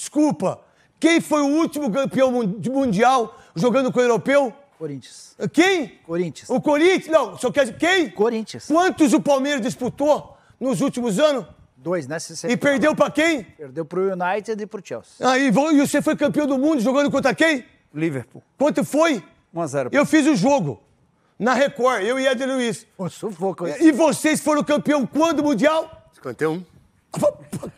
Desculpa. Quem foi o último campeão mundial jogando com o europeu? Corinthians. Eh, quem? Corinthians. O Corinthians? Não, só quer dizer, quem? Corinthians. Quantos o Palmeiras disputou nos últimos anos? Dois, né? Você e perdeu para quem? Perdeu para o United e para o Chelsea. Ah, e você foi campeão do mundo jogando contra quem? Liverpool. Quanto foi? 1x0. Eu fiz o jogo na Record, eu e Eder Luiz. Pô, sufoco. E vocês foram campeão quando mundial? 51.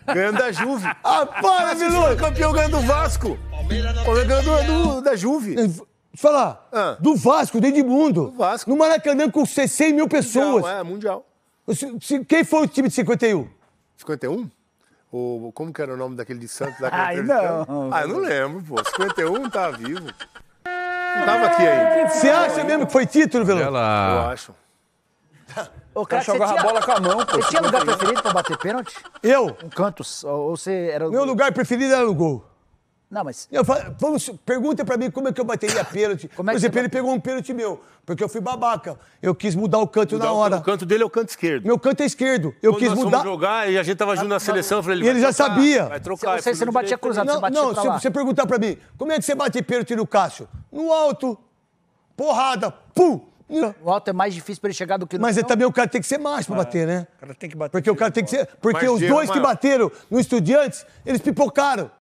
Ganhando da Juve. Ah, para, Bilu! campeão ganhando do Vasco. Palmeiras ganhando da Juve. Falar, ah. do Vasco, do Edmundo. Do Vasco. No Maracanã com 600 mil pessoas. Mundial, é, mundial. Quem foi o time de 51? 51? O, como que era o nome daquele de Santos? Daquele Ai, não. Ah, eu não lembro, pô. 51 tava tá vivo. Não tava aqui ainda. Você acha mesmo que foi título, Veloso? Eu acho. Ô, cara, você jogava tinha... a bola com a mão, pô. Você tinha lugar preferido pra bater pênalti? Eu? Um canto, ou você era... Meu lugar preferido era no gol. Não, mas... Eu falo, vamos, pergunta pra mim como é que eu bateria pênalti. Como é Por exemplo, ele pegou um pênalti meu, porque eu fui babaca. Eu quis mudar o canto mudar na hora. O, canto dele é o canto esquerdo. Meu canto é esquerdo. Eu Quando quis nós mudar... Quando jogar e a gente tava junto na ah, seleção, eu falei... Ele, ele já trocar, sabia. Vai trocar. Você, você não batia cruzado, não, você batia Não, se você perguntar pra mim, como é que você bate pênalti no Cássio? No alto, porrada, pum! O alto é mais difícil para ele chegar do que no Mas é também o cara tem que ser macho para é. bater, né? O cara tem que bater. Porque o cara tem que ser. Porque os dois que bateram no Estudiantes, eles pipocaram.